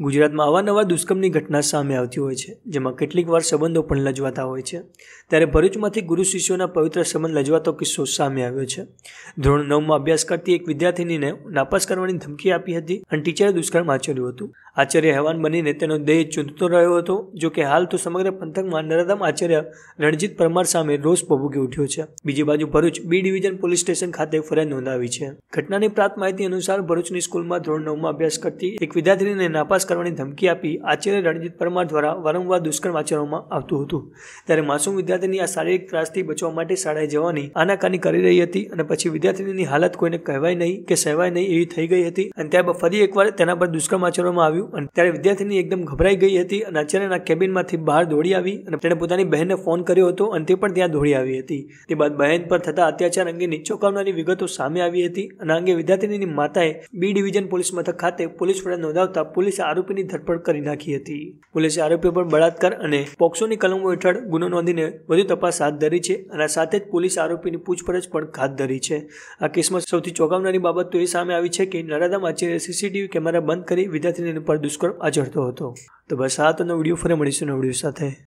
ગુજરાતમાં નવા દુષ્કર્મની ઘટના સામે આવતી હોય છે જેમાં કેટલીક વાર સંબંધો પણ લજવાતા હોય છે ત્યારે ભરૂચમાંથી ગુરુ શિષ્યોના પવિત્ર સંબંધ લજવાતો કિસ્સો સામે આવ્યો છે ધોરણ નવમાં અભ્યાસ કરતી એક વિદ્યાર્થીનીને નાપાસ કરવાની ધમકી આપી હતી અને ટીચરે દુષ્કર્મ આચર્યું હતું આચાર્ય હેવાન બનીને તેનો દેહ ચૂંટતો રહ્યો હતો જો કે હાલ તો સમગ્ર પંથકમાં નરાધામ આચાર્ય રણજીત પરમાર સામે રોષ ભભૂકી ઉઠ્યો છે બીજી બાજુ Bharuch B division police station ખાતે ફરિયાદ નોંધાવી છે ઘટનાની પ્રાપ્ત માહિતી અનુસાર ભરૂચની સ્કૂલમાં ધોરણ નવમાં અભ્યાસ કરતી એક વિદ્યાર્થીનીને નાપાસ વિનાશ કરવાની ધમકી આપી આચાર્ય રણજીત પરમાર દ્વારા વારંવાર દુષ્કર્મ આચરવામાં આવતું હતું ત્યારે માસૂમ વિદ્યાર્થીની આ શારીરિક ત્રાસથી બચવા માટે શાળાએ જવાની આનાકાની કરી રહી હતી અને પછી વિદ્યાર્થીની હાલત કોઈને કહેવાય નહીં કે સહેવાય નહીં એવી થઈ ગઈ હતી અને ત્યારબાદ ફરી એકવાર તેના પર દુષ્કર્મ આચરવામાં આવ્યું અને ત્યારે વિદ્યાર્થીની એકદમ ગભરાઈ ગઈ હતી અને આચાર્યના કેબિનમાંથી બહાર દોડી આવી અને તેણે પોતાની બહેનને ફોન કર્યો હતો અને તે પણ ત્યાં દોડી આવી હતી તે બાદ બહેન પર થતા અત્યાચાર અંગે ચોંકાવનારી વિગતો સામે આવી હતી અને અંગે વિદ્યાર્થીની માતાએ બી ડિવિઝન પોલીસ મથક ખાતે પોલીસ વડા નોંધાવતા પોલીસ આરોપીની ધરપકડ કરી નાખી હતી પોલીસે આરોપીઓ પર બળાત્કાર અને પોક્સોની કલમો હેઠળ ગુનો નોંધીને વધુ તપાસ હાથ ધરી છે અને સાથે જ પોલીસ આરોપીની પૂછપરછ પણ હાથ ધરી છે આ કેસમાં સૌથી ચોંકાવનારી બાબત તો એ સામે આવી છે કે નરાધામ આચાર્ય સીસીટીવી કેમેરા બંધ કરી વિદ્યાર્થીની પર દુષ્કર્મ આચરતો હતો તો બસ આ તો નવડીઓ ફરી મળીશું નવડીઓ સાથે